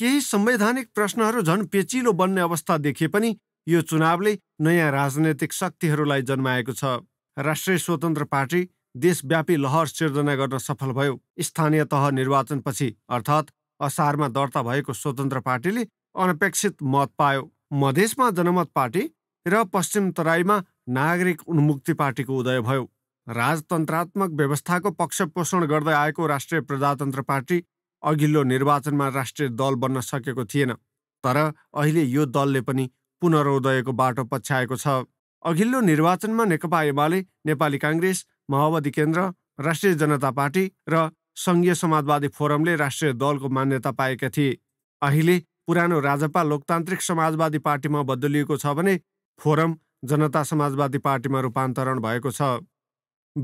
केही संवैधानिक प्रश्नहरू झन् पेचिलो बन्ने अवस्था देखिए पनि यो चुनावले नयाँ राजनैतिक शक्तिहरूलाई जन्माएको छ राष्ट्रिय स्वतन्त्र पार्टी देशव्यापी लहर सिर्जना गर्न सफल भयो स्थानीय तह निर्वाचनपछि अर्थात् असारमा दर्ता भएको स्वतन्त्र पार्टीले अनपेक्षित मत पायो मधेसमा जनमत पार्टी र पश्चिम तराईमा नागरिक उन्मुक्ति पार्टीको उदय भयो राजतन्त्रात्मक व्यवस्थाको पक्षपोषण गर्दै आएको राष्ट्रिय प्रजातन्त्र पार्टी अघिल्लो निर्वाचनमा राष्ट्रिय दल बन्न सकेको थिएन तर अहिले यो दलले पनि पुनरोदयको बाटो पछ्याएको छ अघिल्लो निर्वाचनमा नेकपा एमाले नेपाली काङ्ग्रेस माओवादी केन्द्र राष्ट्रिय जनता पार्टी र सङ्घीय समाजवादी फोरमले राष्ट्रिय दलको मान्यता पाएका थिए अहिले पुरानो राजपा लोकतान्त्रिक समाजवादी पार्टीमा बदलिएको छ भने फोरम जनता समाजवादी पार्टीमा रूपान्तरण भएको छ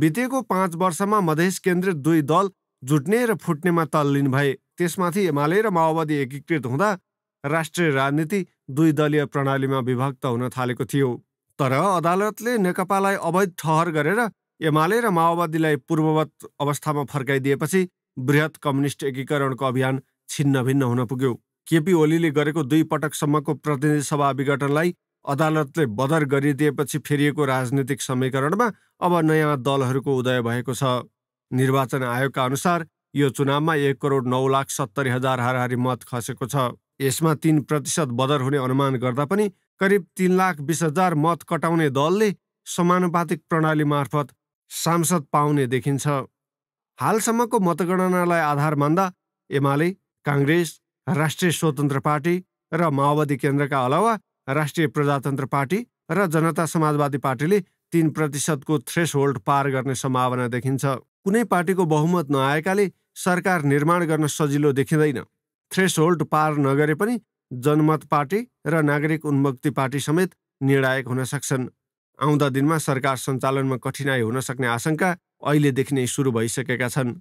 बितेको पाँच वर्षमा मधेस केन्द्रित दुई दल जुट्ने र फुट्नेमा तल लिनु भए त्यसमाथि एमाले र माओवादी एकीकृत हुँदा राष्ट्रिय राजनीति दुई दलीय प्रणालीमा विभक्त हुन थालेको थियो तर अदालतले नेकपालाई अवैध ठहर गरेर एमाले र माओवादीलाई पूर्ववत अवस्थामा फर्काइदिएपछि वृहत कम्युनिस्ट एकीकरणको अभियान छिन्नभिन्न हुन पुग्यो केपी ओलीले गरेको दुई पटकसम्मको प्रतिनिधि सभा विघटनलाई अदालतले बदर गरिदिएपछि फेरिएको राजनीतिक समीकरणमा अब नयाँ दलहरूको उदय भएको छ निर्वाचन आयोगका अनुसार यो चुनावमा एक करोड नौ लाख सत्तरी हजार हाराहारी मत खसेको छ यसमा तीन प्रतिशत बदर हुने अनुमान गर्दा पनि करिब तीन लाख बिस हजार मत कटाउने दलले समानुपातिक प्रणाली मार्फत सांसद पाउने देखिन्छ हालसम्मको मतगणनालाई आधार मान्दा एमाले काङ्ग्रेस राष्ट्रिय स्वतन्त्र पार्टी र माओवादी केन्द्रका अलावा राष्ट्रिय प्रजातन्त्र पार्टी र जनता समाजवादी पार्टीले तीन प्रतिशतको थ्रेस होल्ड पार गर्ने सम्भावना देखिन्छ कुनै पार्टीको बहुमत नआएकाले सरकार निर्माण गर्न सजिलो देखिँदैन थ्रेस होल्ड पार नगरे पनि जनमत पार्टी र नागरिक उन्मुक्ति पार्टी समेत निर्णायक हुन सक्छन् आउँदा दिनमा सरकार सञ्चालनमा कठिनाई हुन सक्ने आशंका अहिलेदेखि नै सुरु भइसकेका छन्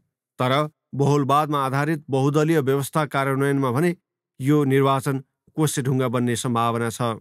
तर बहुलवादमा आधारित बहुदलीय व्यवस्था कार्यान्वयनमा भने यो निर्वाचन कोसेढुङ्गा बन्ने सम्भावना छ